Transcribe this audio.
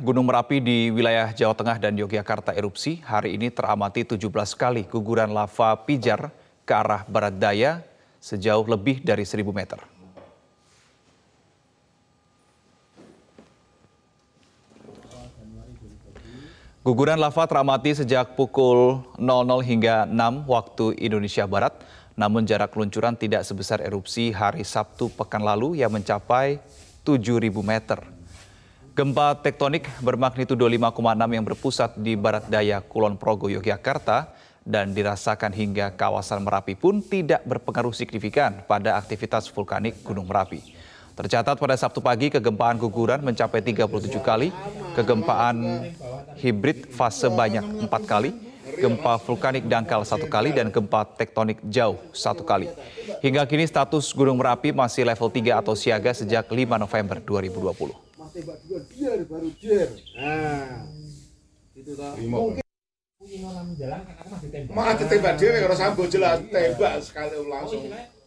Gunung Merapi di wilayah Jawa Tengah dan Yogyakarta erupsi. Hari ini teramati 17 kali guguran lava pijar ke arah barat daya sejauh lebih dari 1000 meter. Guguran lava teramati sejak pukul 00 hingga 6 waktu Indonesia Barat, namun jarak luncuran tidak sebesar erupsi hari Sabtu pekan lalu yang mencapai 7000 meter. Gempa tektonik bermagnitudo 5,6 yang berpusat di barat daya Kulon Progo, Yogyakarta dan dirasakan hingga kawasan Merapi pun tidak berpengaruh signifikan pada aktivitas vulkanik Gunung Merapi. Tercatat pada Sabtu pagi kegempaan guguran mencapai 37 kali, kegempaan hibrid fase banyak 4 kali, gempa vulkanik dangkal satu kali, dan gempa tektonik jauh satu kali. Hingga kini status Gunung Merapi masih level 3 atau siaga sejak 5 November 2020 tembak dulu biar baru biar nah itu toh mungkin masih ditembak. Malah ditembak dhewe kalau sambo jelas tembak sekali langsung. Oh, iya,